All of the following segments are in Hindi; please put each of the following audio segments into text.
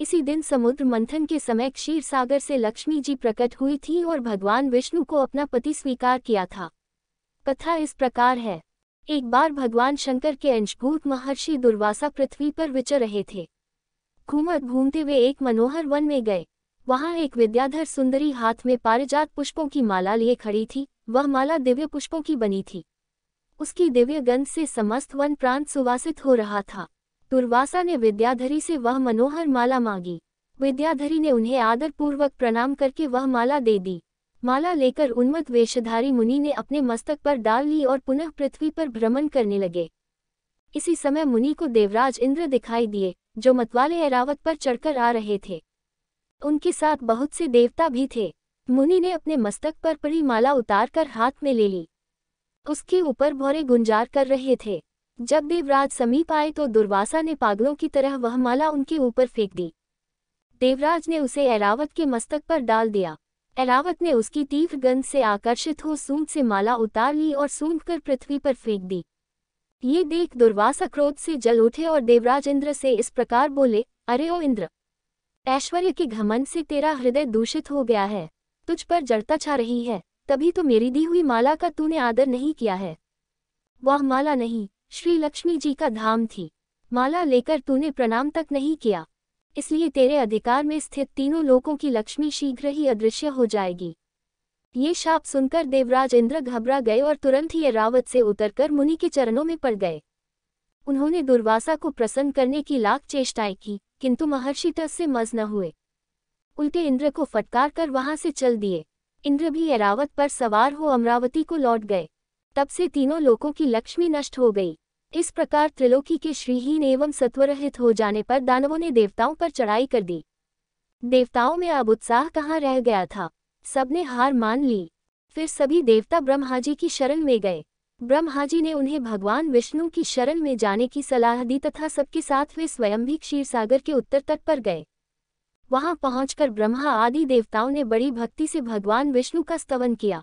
इसी दिन समुद्र मंथन के समय क्षीर सागर से लक्ष्मी जी प्रकट हुई थी और भगवान विष्णु को अपना पति स्वीकार किया था कथा इस प्रकार है एक बार भगवान शंकर के अंशभूत महर्षि दुर्वासा पृथ्वी पर विचर रहे थे घूमत घूमते वे एक मनोहर वन में गए वहाँ एक विद्याधर सुंदरी हाथ में पारिजात पुष्पों की माला लिए खड़ी थी वह माला दिव्य पुष्पों की बनी थी उसकी दिव्य गंध से समस्त वन प्रांत सुवासित हो रहा था दुर्वासा ने विद्याधरी से वह मनोहर माला मांगी विद्याधरी ने उन्हें आदरपूर्वक प्रणाम करके वह माला दे दी माला लेकर उन्मत वेशधारी मुनि ने अपने मस्तक पर डाल ली और पुनः पृथ्वी पर भ्रमण करने लगे इसी समय मुनि को देवराज इंद्र दिखाई दिए जो मतवाले एरावत पर चढ़कर आ रहे थे उनके साथ बहुत से देवता भी थे मुनि ने अपने मस्तक पर पड़ी माला उतारकर हाथ में ले ली उसके ऊपर भौरे गुंजार कर रहे थे जब देवराज समीप आए तो दुर्वासा ने पागलों की तरह वह माला उनके ऊपर फेंक दी देवराज ने उसे एरावत के मस्तक पर डाल दिया एरावत ने उसकी तीव्र गंध से आकर्षित हो सूंघ से माला उतार ली और सूंघ कर पृथ्वी पर फेंक दी ये देख दुर्वासा क्रोध से जल उठे और देवराज इंद्र से इस प्रकार बोले अरे ओ इंद्र ऐश्वर्य के घमंड से तेरा हृदय दूषित हो गया है तुझ पर जड़ता छा रही है तभी तो मेरी दी हुई माला का तूने आदर नहीं किया है वह माला नहीं श्री लक्ष्मी जी का धाम थी माला लेकर तूने प्रणाम तक नहीं किया इसलिए तेरे अधिकार में स्थित तीनों लोगों की लक्ष्मी शीघ्र ही अदृश्य हो जाएगी ये शाप सुनकर देवराज इंद्र घबरा गए और तुरंत ही रावत से उतरकर मुनि के चरणों में पड़ गए उन्होंने दुर्वासा को प्रसन्न करने की लाख चेष्टाएं की किंतु महर्षि तस से मज न हुए उल्टे इंद्र को फटकार कर वहां से चल दिए इंद्र भी एरावत पर सवार हो अमरावती को लौट गए तब से तीनों लोगों की लक्ष्मी नष्ट हो गई इस प्रकार त्रिलोकी के श्रीहीन एवं सत्वरहित हो जाने पर दानवों ने देवताओं पर चढ़ाई कर दी देवताओं में अब उत्साह कहाँ रह गया था सबने हार मान ली फिर सभी देवता ब्रह्माजी की शरण में गए ब्रह्माजी ने उन्हें भगवान विष्णु की शरण में जाने की सलाह दी तथा सबके साथ वे स्वयं भी क्षीर सागर के उत्तर तट पर गए वहां पहुंचकर ब्रह्मा आदि देवताओं ने बड़ी भक्ति से भगवान विष्णु का स्तवन किया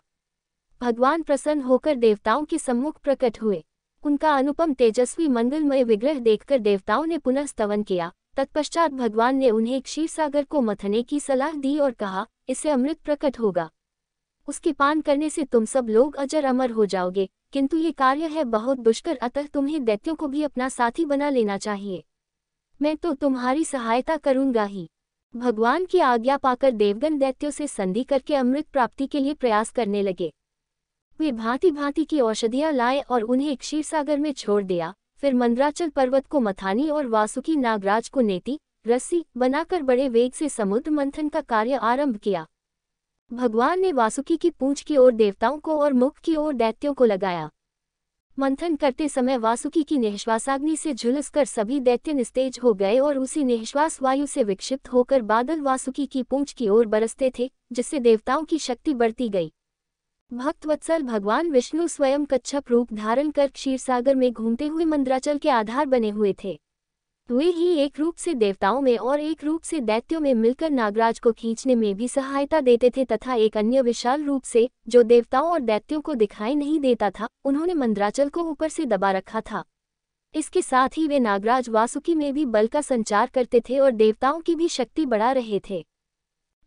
भगवान प्रसन्न होकर देवताओं के सम्मुख प्रकट हुए उनका अनुपम तेजस्वी मंगलमय विग्रह देखकर देवताओं ने पुनः स्तवन किया तत्पश्चात भगवान ने उन्हें क्षीर सागर को मथने की सलाह दी और कहा इससे अमृत प्रकट होगा उसके पान करने से तुम सब लोग अजर अमर हो जाओगे किंतु ये कार्य है बहुत दुष्कर अतः तुम्हें दैत्यों को भी अपना साथी बना लेना चाहिए मैं तो तुम्हारी सहायता करूंगा ही भगवान की आज्ञा पाकर देवगन दैत्यों से संधि करके अमृत प्राप्ति के लिए प्रयास करने लगे वे भांति भांति की औषधियाँ लाए और उन्हें क्षीर सागर में छोड़ दिया फिर मंद्राचल पर्वत को मथानी और वासुकी नागराज को नेती रस्सी बनाकर बड़े वेग से समुद्र मंथन का कार्य आरंभ किया भगवान ने वासुकी की पूंछ की ओर देवताओं को और मुख की ओर दैत्यों को लगाया मंथन करते समय वासुकी की निःश्वासाग्नि से झुलसकर सभी दैत्य निस्तेज हो गए और उसी निःश्वास वायु से विक्षिप्त होकर बादल वासुकी की पूंछ की ओर बरसते थे जिससे देवताओं की शक्ति बढ़ती गई भक्तवत्सल भगवान विष्णु स्वयं कच्छप रूप धारण कर क्षीरसागर में घूमते हुए मंद्राचल के आधार बने हुए थे वे ही एक रूप से देवताओं में और एक रूप से दैत्यों में मिलकर नागराज को खींचने में भी सहायता देते थे तथा एक अन्य विशाल रूप से जो देवताओं और दैत्यों को दिखाई नहीं देता था उन्होंने मंद्राचल को ऊपर से दबा रखा था इसके साथ ही वे नागराज वासुकी में भी बल का संचार करते थे और देवताओं की भी शक्ति बढ़ा रहे थे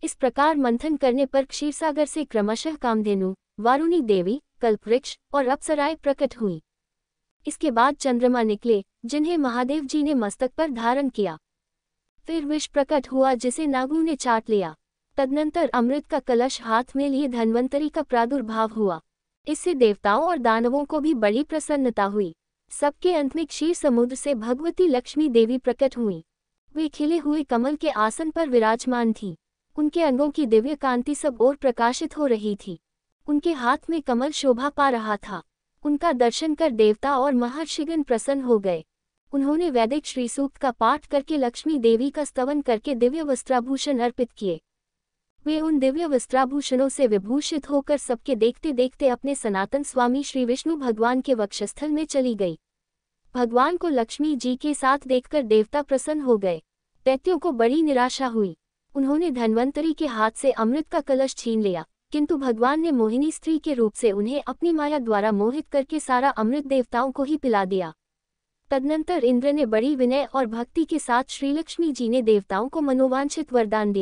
इस प्रकार मंथन करने पर क्षीरसागर से क्रमशः कामधेनु वारुणी देवी कल्पवृक्ष और अप्सराय प्रकट हुई इसके बाद चंद्रमा निकले जिन्हें महादेव जी ने मस्तक पर धारण किया फिर विष प्रकट हुआ जिसे नागू ने चाट लिया तदनंतर अमृत का कलश हाथ में लिए धन्वंतरी का प्रादुर्भाव हुआ इससे देवताओं और दानवों को भी बड़ी प्रसन्नता हुई सबके अंत में क्षीर समुद्र से भगवती लक्ष्मी देवी प्रकट हुई वे खिले हुए कमल के आसन पर विराजमान थीं उनके अंगों की दिव्य कांति सब और प्रकाशित हो रही थी उनके हाथ में कमल शोभा पा रहा था उनका दर्शन कर देवता और महर्षिगण प्रसन्न हो गए उन्होंने वैदिक श्री सूक्त का पाठ करके लक्ष्मी देवी का स्तवन करके दिव्य वस्त्राभूषण अर्पित किए वे उन दिव्य वस्त्राभूषणों से विभूषित होकर सबके देखते देखते अपने सनातन स्वामी श्री विष्णु भगवान के वक्षस्थल में चली गई भगवान को लक्ष्मी जी के साथ देखकर देवता प्रसन्न हो गए दैत्यों को बड़ी निराशा हुई उन्होंने धन्वंतरी के हाथ से अमृत का कलश छीन लिया किंतु भगवान ने मोहिनी स्त्री के रूप से उन्हें अपनी माया द्वारा मोहित करके सारा अमृत देवताओं को ही पिला दिया तदनंतर इंद्र ने बड़ी विनय और भक्ति के साथ श्रीलक्ष्मी जी ने देवताओं को मनोवांछित वरदान दिया